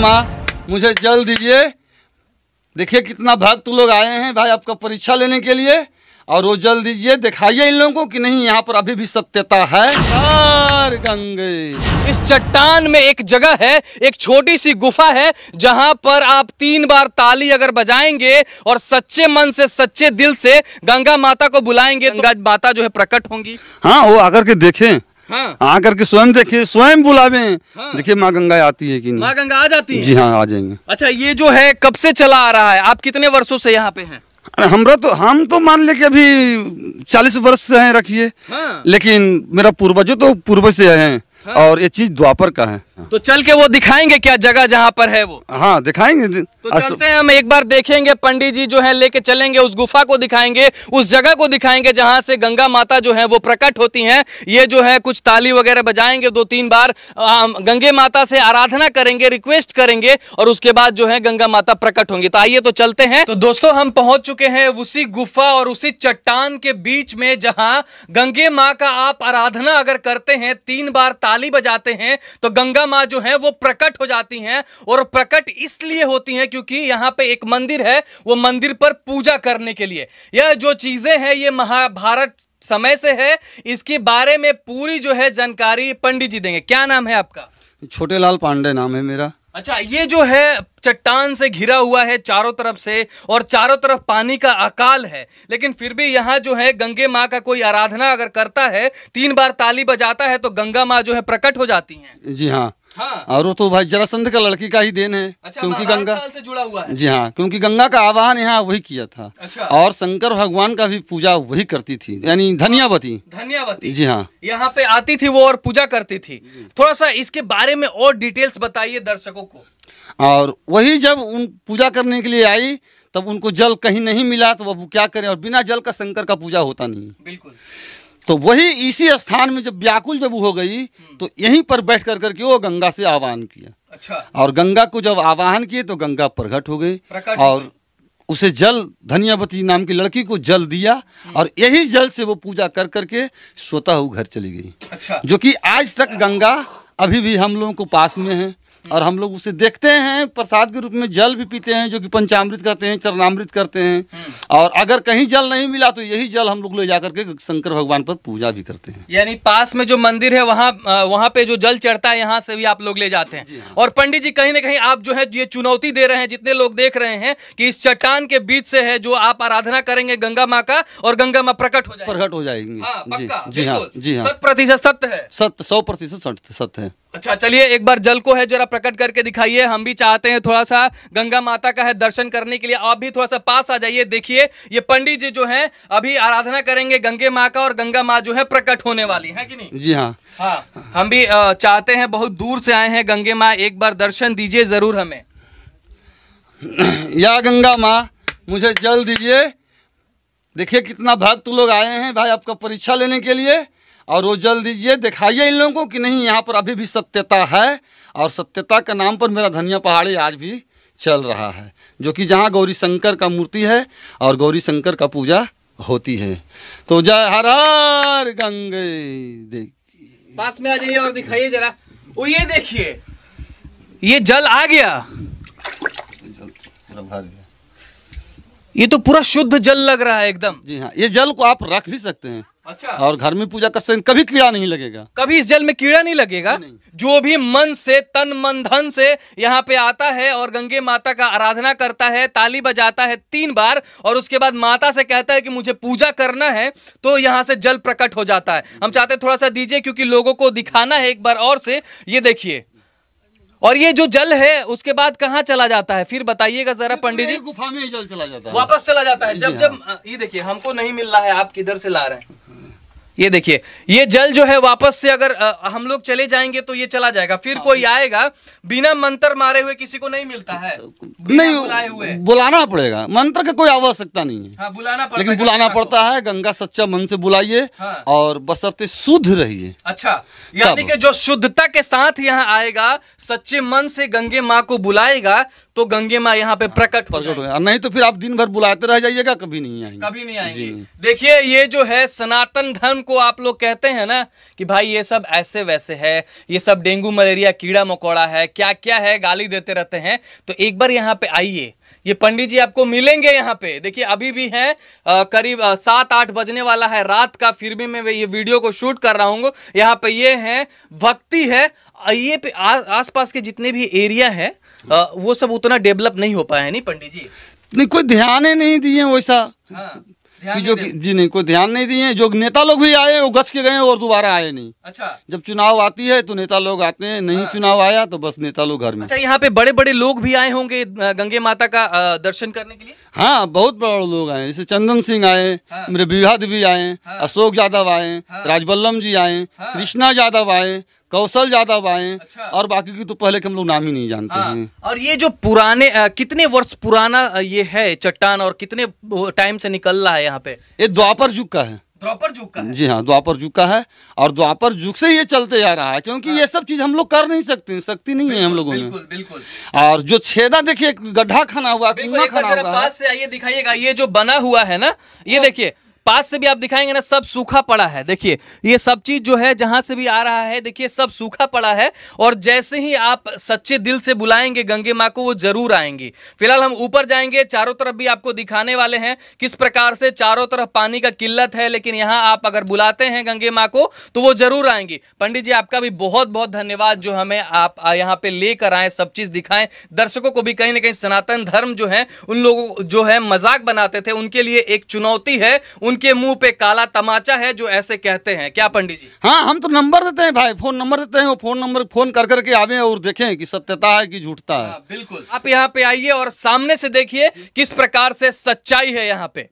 माँ मुझे जल दीजिए देखिए कितना भक्त लोग आए हैं भाई आपका परीक्षा लेने के लिए और वो जल दीजिए दिखाइए इन लोगों को कि नहीं यहाँ पर अभी भी सत्यता है गंगे इस चट्टान में एक जगह है एक छोटी सी गुफा है जहाँ पर आप तीन बार ताली अगर बजाएंगे और सच्चे मन से सच्चे दिल से गंगा माता को बुलाएंगे तो गंगा माता जो है प्रकट होंगी हाँ वो आकर के देखें हाँ आ करके स्वयं देखिए स्वयं बुलावे हाँ। देखिए माँ गंगा आती है कि नहीं माँ गंगा आ जाती है जी हाँ आ जाएंगे अच्छा ये जो है कब से चला आ रहा है आप कितने वर्षों से यहाँ पे हैं हमरा तो हम तो मान ले के अभी चालीस वर्ष से हैं रखिए हाँ। लेकिन मेरा पूर्वज तो पूर्वज से है और ये चीज द्वापर का है हाँ। तो चल के वो दिखाएंगे क्या जगह जहाँ पर है वो हाँ दिखाएंगे तो चलते हैं हम एक बार देखेंगे पंडित जी जो है लेके चलेंगे उस गुफा को दिखाएंगे उस जगह को दिखाएंगे जहाँ से गंगा माता जो है वो प्रकट होती हैं ये जो है कुछ ताली वगैरह बजाएंगे दो तीन बार गंगे माता से आराधना करेंगे रिक्वेस्ट करेंगे और उसके बाद जो है गंगा माता प्रकट होंगी तो आइए तो चलते हैं तो दोस्तों हम पहुंच चुके हैं उसी गुफा और उसी चट्टान के बीच में जहाँ गंगे माँ का आप आराधना अगर करते हैं तीन बार ताली बजाते हैं तो गंगा माँ जो है वो प्रकट हो जाती हैं और प्रकट इसलिए होती हैं क्योंकि यहाँ पे एक मंदिर है वो मंदिर पर पूजा करने के लिए यह जो चीज़ें हैं ये महाभारत समय से है इसके बारे में पूरी जो है जानकारी पंडित जी देंगे क्या नाम है आपका छोटे लाल पांडे नाम है मेरा अच्छा ये जो है चट्टान से घिरा हुआ है चारों तरफ से और चारों तरफ पानी का अकाल है लेकिन फिर भी यहाँ जो है गंगे माँ का कोई आराधना अगर करता है तीन बार ताली बजाता है तो गंगा माँ जो है प्रकट हो जाती हैं जी हाँ हाँ। और वो तो भाई जरासंध का लड़की का ही देन है अच्छा, क्योंकि गंगा से जुड़ा हुआ है जी हाँ क्योंकि गंगा का आवाहन यहाँ वही किया था अच्छा। और शंकर भगवान का भी पूजा वही करती थी यानी धनियावती हाँ, धनियावती जी हाँ यहाँ पे आती थी वो और पूजा करती थी थोड़ा सा इसके बारे में और डिटेल्स बताइए दर्शकों को और वही जब उन पूजा करने के लिए आई तब उनको जल कहीं नहीं मिला तो वो क्या करें और बिना जल का शंकर का पूजा होता नहीं बिल्कुल तो वही इसी स्थान में जब व्याकुल जब हो गई हम्म। तो यहीं पर बैठ कर करके वो गंगा से आह्वान किया अच्छा और गंगा को जब आवाहन किए तो गंगा प्रकट हो गई और उसे जल धनियावती नाम की लड़की को जल दिया हम्म। और यही जल से वो पूजा कर करके स्वतः घर चली गई अच्छा जो कि आज तक गंगा अभी भी हम लोगों को पास में है और हम लोग उसे देखते हैं प्रसाद के रूप में जल भी पीते हैं जो कि पंचामृत करते हैं चरणामृत करते हैं हम्म। और अगर कहीं जल नहीं मिला तो यही जल हम लोग ले जाकर के शंकर भगवान पर पूजा भी करते हैं यानी पास में जो मंदिर है वहाँ वहाँ पे जो जल चढ़ता है यहाँ से भी आप लोग ले जाते हैं हाँ। और पंडित जी कहीं ना कहीं आप जो है ये चुनौती दे रहे हैं जितने लोग देख रहे हैं कि इस चट्टान के बीच से है जो आप आराधना करेंगे गंगा माँ का और गंगा माँ प्रकट हो प्रकट हो जाएगी हाँ, जी जी हाँ जी हाँ शत प्रतिशत सत्य है सत्य सौ प्रतिशत सत्य है अच्छा चलिए एक बार जल को है जरा प्रकट करके दिखाइए हम भी चाहते हैं थोड़ा सा गंगा माता का है दर्शन करने के लिए आप भी थोड़ा सा पास आ जाइए देखिए ये पंडित जी जो हैं अभी आराधना करेंगे गंगे माँ का और गंगा माँ जो है प्रकट होने वाली है कि नहीं जी हाँ हाँ हम भी चाहते हैं बहुत दूर से आए हैं गंगे माँ एक बार दर्शन दीजिए जरूर हमें या गंगा माँ मुझे जल दीजिए देखिए कितना भक्त लोग आए हैं भाई आपका परीक्षा लेने के लिए और वो जल दीजिए दिखाइए इन लोगों को कि नहीं यहाँ पर अभी भी सत्यता है और सत्यता के नाम पर मेरा धनिया पहाड़ी आज भी चल रहा है जो कि जहाँ गौरी शंकर का मूर्ति है और गौरी शंकर का पूजा होती है तो जय हर हर गंगे देखिए पास में आ जाइए और दिखाइए जरा वो ये देखिए ये जल आ गया ये तो पूरा शुद्ध जल लग रहा है एकदम जी हाँ ये जल को आप रख भी सकते हैं अच्छा और घर में पूजा कर सकते कभी कीड़ा नहीं लगेगा कभी इस जल में कीड़ा नहीं लगेगा नहीं। जो भी मन से तन मन धन से यहाँ पे आता है और गंगे माता का आराधना करता है ताली बजाता है तीन बार और उसके बाद माता से कहता है कि मुझे पूजा करना है तो यहाँ से जल प्रकट हो जाता है हम चाहते थोड़ा सा दीजिए क्योंकि लोगों को दिखाना है एक बार और से ये देखिए और ये जो जल है उसके बाद कहाँ चला जाता है फिर बताइएगा जरा तो पंडित जी गुफा में जल चला जाता है वापस चला जाता है जब जब हाँ। ये देखिए हमको नहीं मिल रहा है आप किधर से ला रहे हैं ये देखिए ये जल जो है वापस से अगर आ, हम लोग चले जाएंगे तो ये चला जाएगा फिर हाँ। कोई आएगा बिना मंत्र मारे हुए किसी को नहीं मिलता है नहीं बुलाए हुए बुलाना पड़ेगा मंत्र का कोई आवश्यकता नहीं है हाँ, बुलाना पड़ता लेकिन बुलाना पड़ता है गंगा सच्चा मन से बुलाइए हाँ। और बसरते शुद्ध रहिए अच्छा यानी कि जो शुद्धता के साथ यहाँ आएगा सच्चे मन से गंगे माँ को बुलाएगा तो गंगे माँ यहाँ पे प्रकट हाँ, प्रकट हो नहीं तो फिर आप दिन भर बुलाते रह जाइएगा कभी नहीं आएंगे कभी नहीं आएंगे देखिए ये जो है सनातन धर्म को आप लोग कहते हैं ना कि भाई ये सब ऐसे वैसे है ये सब डेंगू मलेरिया कीड़ा मकोड़ा है क्या क्या है गाली देते रहते हैं तो एक बार यहाँ पे आइए ये पंडित जी आपको मिलेंगे यहाँ पे देखिए अभी भी है आ, करीब सात आठ बजने वाला है रात का फिर भी मैं ये वीडियो को शूट कर रहा हूँ यहाँ पे ये है भक्ति है ये पे आ, आसपास के जितने भी एरिया है आ, वो सब उतना डेवलप नहीं हो पाया है नहीं पंडित जी नहीं कोई ध्यान ही नहीं दिए वैसा हाँ। कि जो जी नहीं कोई ध्यान नहीं दिए जो नेता लोग भी आए वो गच के गए और दोबारा आए नहीं अच्छा जब चुनाव आती है तो नेता लोग आते हैं नहीं हाँ। चुनाव आया तो बस नेता लोग घर में अच्छा यहाँ पे बड़े बड़े लोग भी आए होंगे गंगे माता का दर्शन करने के लिए हाँ बहुत बड़े लोग आए जैसे चंदन सिंह आए हाँ। मेरे विवाद भी आए हाँ। अशोक यादव आए राजबल्लम जी आए कृष्णा यादव आए कौशल यादव आए अच्छा। और बाकी की तो पहले के हम लोग नाम ही नहीं जानते हाँ। हैं और ये जो पुराने आ, कितने वर्ष पुराना ये है चट्टान और कितने टाइम से निकल रहा है यहाँ पे ये द्वापर युग का है द्वापर युग का है। जी हाँ द्वापर युग का है और द्वापर युग से ये चलते जा रहा है क्योंकि हाँ। ये सब चीज हम लोग कर नहीं सकते शक्ति नहीं है हम लोगों में बिल्कुल और जो छेदा देखिये गड्ढा खाना हुआ खाना हुआ से आइए दिखाइएगा ये जो बना हुआ है ना ये हाँ। देखिये पास से भी आप दिखाएंगे ना सब सूखा पड़ा है देखिए ये सब चीज जो है जहां से भी आ रहा है देखिए सब सूखा पड़ा है और जैसे ही आप सच्चे दिल से बुलाएंगे गंगे माँ को वो जरूर आएंगी फिलहाल हम ऊपर जाएंगे चारों तरफ भी आपको दिखाने वाले हैं किस प्रकार से चारों तरफ पानी का किल्लत है लेकिन यहाँ आप अगर बुलाते हैं गंगे माँ को तो वो जरूर आएंगी पंडित जी आपका भी बहुत बहुत धन्यवाद जो हमें आप यहाँ पे लेकर आए सब चीज दिखाएं दर्शकों को भी कहीं ना कहीं सनातन धर्म जो है उन लोगों जो है मजाक बनाते थे उनके लिए एक चुनौती है उन उनके मुंह पे काला तमाचा है जो ऐसे कहते हैं क्या पंडित जी हाँ हम तो नंबर देते हैं भाई फोन नंबर देते हैं वो फोन नंबर फोन कर करके आवे और देखें कि सत्यता है कि झूठता है हाँ, बिल्कुल आप यहाँ पे आइए और सामने से देखिए किस प्रकार से सच्चाई है यहाँ पे